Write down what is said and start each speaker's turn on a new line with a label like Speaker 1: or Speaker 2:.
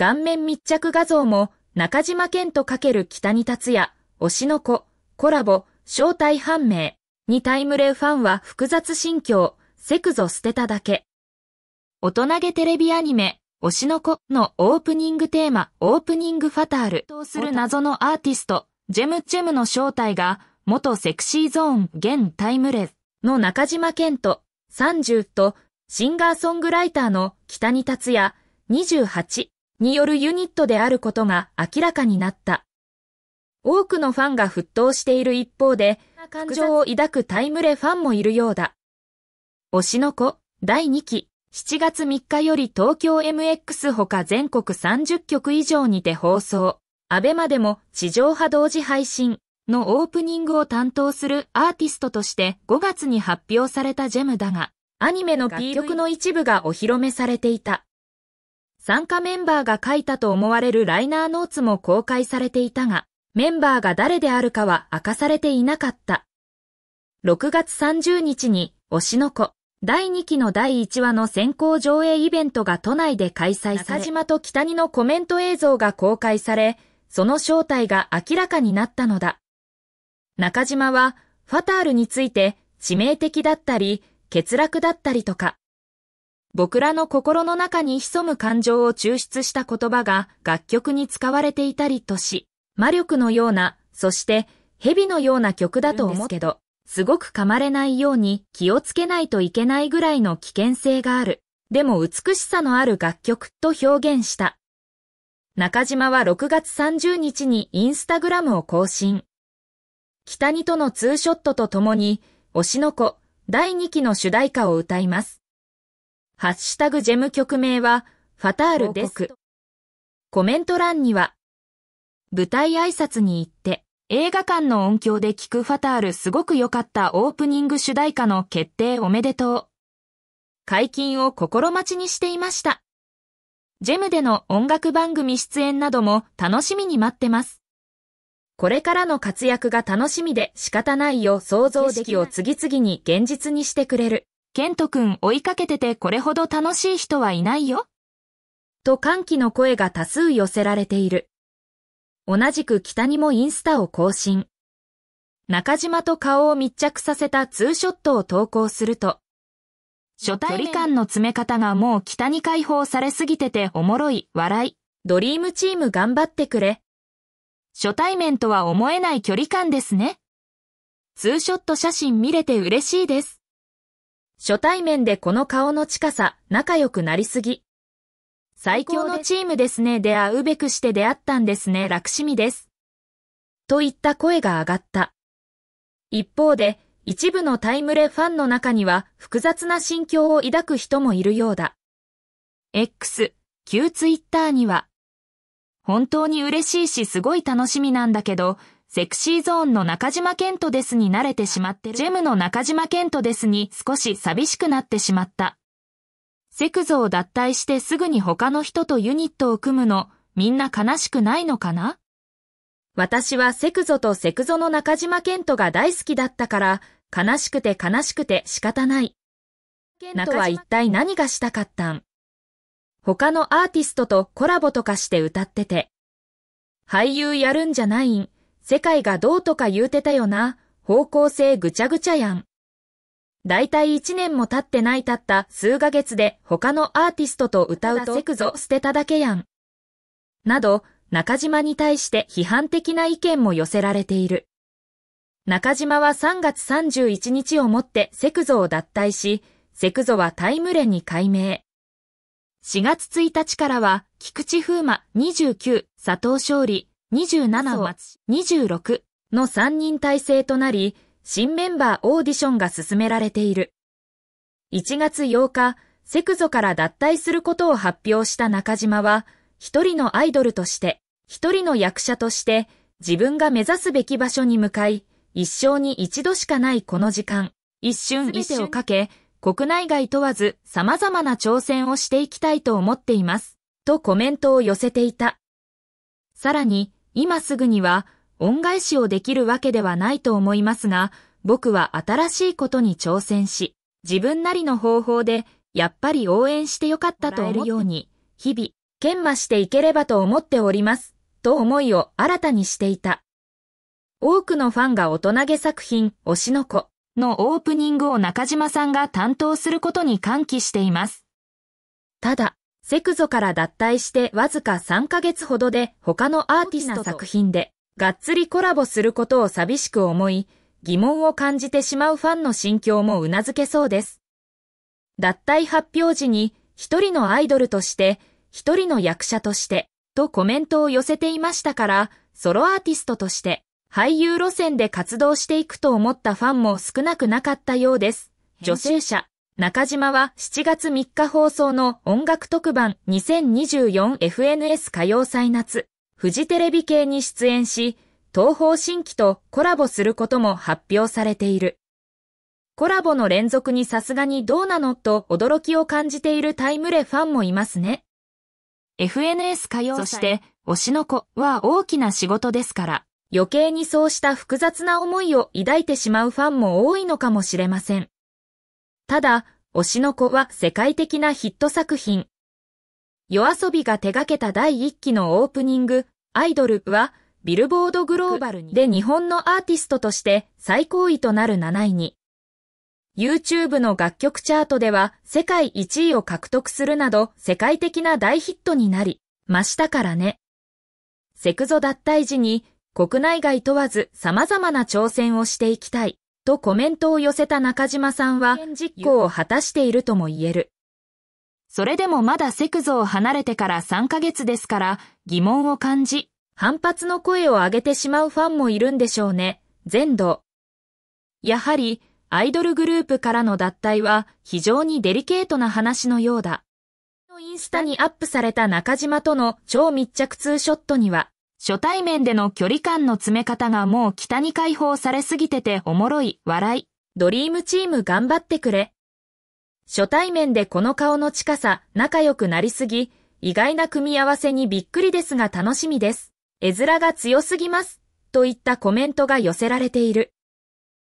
Speaker 1: 顔面密着画像も、中島健と×北に達也、推しの子、コラボ、正体判明、にタイムレーファンは複雑心境、セクゾ捨てただけ。大人げテレビアニメ、推しの子のオープニングテーマ、オープニングファタール、とする謎のアーティスト、ジェムチェムの正体が、元セクシーゾーン、現タイムレイの中島健と、30と、シンガーソングライターの北に達也、28によるユニットであることが明らかになった。多くのファンが沸騰している一方で、感情を抱くタイムレファンもいるようだ。推しの子、第2期、7月3日より東京 MX ほか全国30局以上にて放送。アベマでも地上波同時配信のオープニングを担当するアーティストとして5月に発表されたジェムだが、アニメの P 曲の一部がお披露目されていた。参加メンバーが書いたと思われるライナーノーツも公開されていたが、メンバーが誰であるかは明かされていなかった。6月30日に、推しの子、第2期の第1話の先行上映イベントが都内で開催され、中島と北にのコメント映像が公開され、その正体が明らかになったのだ。中島は、ファタールについて、致命的だったり、欠落だったりとか、僕らの心の中に潜む感情を抽出した言葉が楽曲に使われていたりとし、魔力のような、そして蛇のような曲だと思うけど、すごく噛まれないように気をつけないといけないぐらいの危険性がある。でも美しさのある楽曲と表現した。中島は6月30日にインスタグラムを更新。北にとのツーショットとともに、推しの子、第2期の主題歌を歌います。ハッシュタグジェム曲名は、ファタールです。コメント欄には、舞台挨拶に行って、映画館の音響で聞くファタールすごく良かったオープニング主題歌の決定おめでとう。解禁を心待ちにしていました。ジェムでの音楽番組出演なども楽しみに待ってます。これからの活躍が楽しみで仕方ないよ想像できを次々に現実にしてくれる。ケント君追いかけててこれほど楽しい人はいないよ。と歓喜の声が多数寄せられている。同じく北にもインスタを更新。中島と顔を密着させたツーショットを投稿すると、初対面距離感の詰め方がもう北に解放されすぎてておもろい、笑い、ドリームチーム頑張ってくれ。初対面とは思えない距離感ですね。ツーショット写真見れて嬉しいです。初対面でこの顔の近さ、仲良くなりすぎ。最強のチームですね。で会うべくして出会ったんですね。楽しみです。といった声が上がった。一方で、一部のタイムレファンの中には複雑な心境を抱く人もいるようだ。X、旧ツイッターには、本当に嬉しいしすごい楽しみなんだけど、セクシーゾーンの中島健人ですに慣れてしまってる。ジェムの中島健人ですに少し寂しくなってしまった。セクゾを脱退してすぐに他の人とユニットを組むの、みんな悲しくないのかな私はセクゾとセクゾの中島健人が大好きだったから、悲しくて悲しくて仕方ない。中は一体何がしたかったん他のアーティストとコラボとかして歌ってて。俳優やるんじゃないん。世界がどうとか言うてたよな、方向性ぐちゃぐちゃやん。だいたい1年も経ってないたった数ヶ月で他のアーティストと歌うとセクゾ捨てただけやん。など、中島に対して批判的な意見も寄せられている。中島は3月31日をもってセクゾを脱退し、セクゾはタイムレに改名。4月1日からは、菊池風磨29、佐藤勝利、27松、26の3人体制となり、新メンバーオーディションが進められている。1月8日、セクゾから脱退することを発表した中島は、一人のアイドルとして、一人の役者として、自分が目指すべき場所に向かい、一生に一度しかないこの時間、一瞬一手をかけ、国内外問わず様々な挑戦をしていきたいと思っています、とコメントを寄せていた。さらに、今すぐには恩返しをできるわけではないと思いますが、僕は新しいことに挑戦し、自分なりの方法で、やっぱり応援してよかったと思うように、日々、研磨していければと思っております、と思いを新たにしていた。多くのファンが大人げ作品、推しの子のオープニングを中島さんが担当することに歓喜しています。ただ、セクゾから脱退してわずか3ヶ月ほどで他のアーティスト作品でがっつりコラボすることを寂しく思い、疑問を感じてしまうファンの心境も頷けそうです。脱退発表時に一人のアイドルとして、一人の役者として、とコメントを寄せていましたから、ソロアーティストとして、俳優路線で活動していくと思ったファンも少なくなかったようです。女性者。中島は7月3日放送の音楽特番 2024FNS 歌謡祭夏、フジテレビ系に出演し、東方新規とコラボすることも発表されている。コラボの連続にさすがにどうなのと驚きを感じているタイムレファンもいますね。FNS 歌謡祭。そして、推しの子は大きな仕事ですから、余計にそうした複雑な思いを抱いてしまうファンも多いのかもしれません。ただ、推しの子は世界的なヒット作品。夜遊びが手掛けた第1期のオープニング、アイドルは、ビルボードグローバルで日本のアーティストとして最高位となる7位に。YouTube の楽曲チャートでは世界1位を獲得するなど世界的な大ヒットになりましたからね。セクゾ脱退時に国内外問わず様々な挑戦をしていきたい。とコメントを寄せた中島さんは実行を果たしているとも言える。それでもまだセクゾを離れてから3ヶ月ですから疑問を感じ、反発の声を上げてしまうファンもいるんでしょうね、全土。やはり、アイドルグループからの脱退は非常にデリケートな話のようだ。インスタにアップされた中島との超密着ツーショットには、初対面での距離感の詰め方がもう北に解放されすぎてておもろい、笑い、ドリームチーム頑張ってくれ。初対面でこの顔の近さ、仲良くなりすぎ、意外な組み合わせにびっくりですが楽しみです。絵面が強すぎます。といったコメントが寄せられている。